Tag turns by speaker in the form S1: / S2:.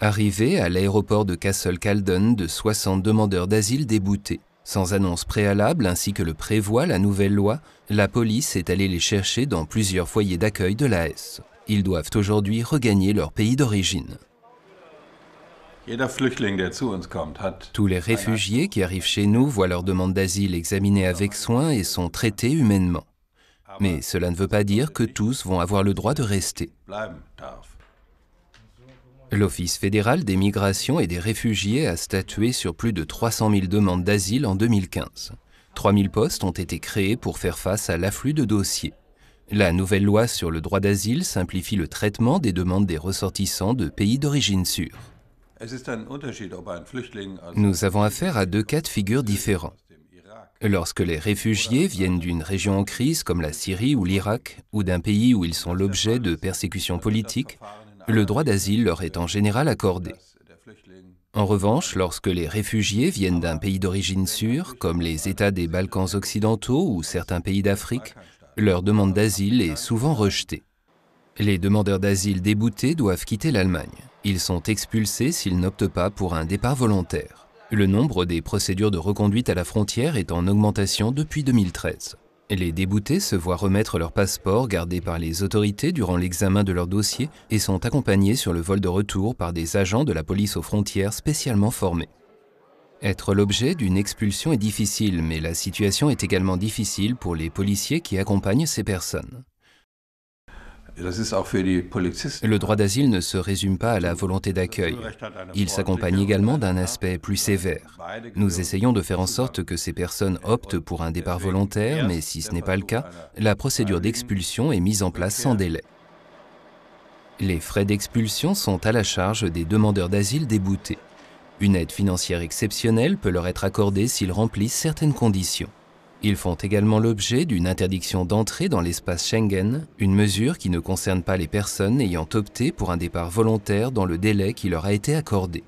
S1: Arrivé à l'aéroport de Castle Calden de 60 demandeurs d'asile déboutés. Sans annonce préalable ainsi que le prévoit la nouvelle loi, la police est allée les chercher dans plusieurs foyers d'accueil de la Ils doivent aujourd'hui regagner leur pays d'origine. Tous les réfugiés qui arrivent chez nous voient leur demande d'asile examinées avec soin et sont traités humainement. Mais cela ne veut pas dire que tous vont avoir le droit de rester. L'Office fédéral des migrations et des réfugiés a statué sur plus de 300 000 demandes d'asile en 2015. 3 000 postes ont été créés pour faire face à l'afflux de dossiers. La nouvelle loi sur le droit d'asile simplifie le traitement des demandes des ressortissants de pays d'origine sûre. Nous avons affaire à deux cas de figure différents. Lorsque les réfugiés viennent d'une région en crise comme la Syrie ou l'Irak, ou d'un pays où ils sont l'objet de persécutions politiques, le droit d'asile leur est en général accordé. En revanche, lorsque les réfugiés viennent d'un pays d'origine sûre, comme les États des Balkans occidentaux ou certains pays d'Afrique, leur demande d'asile est souvent rejetée. Les demandeurs d'asile déboutés doivent quitter l'Allemagne. Ils sont expulsés s'ils n'optent pas pour un départ volontaire. Le nombre des procédures de reconduite à la frontière est en augmentation depuis 2013. Les déboutés se voient remettre leur passeport gardé par les autorités durant l'examen de leur dossier et sont accompagnés sur le vol de retour par des agents de la police aux frontières spécialement formés. Être l'objet d'une expulsion est difficile, mais la situation est également difficile pour les policiers qui accompagnent ces personnes. Le droit d'asile ne se résume pas à la volonté d'accueil. Il s'accompagne également d'un aspect plus sévère. Nous essayons de faire en sorte que ces personnes optent pour un départ volontaire, mais si ce n'est pas le cas, la procédure d'expulsion est mise en place sans délai. Les frais d'expulsion sont à la charge des demandeurs d'asile déboutés. Une aide financière exceptionnelle peut leur être accordée s'ils remplissent certaines conditions. Ils font également l'objet d'une interdiction d'entrée dans l'espace Schengen, une mesure qui ne concerne pas les personnes ayant opté pour un départ volontaire dans le délai qui leur a été accordé.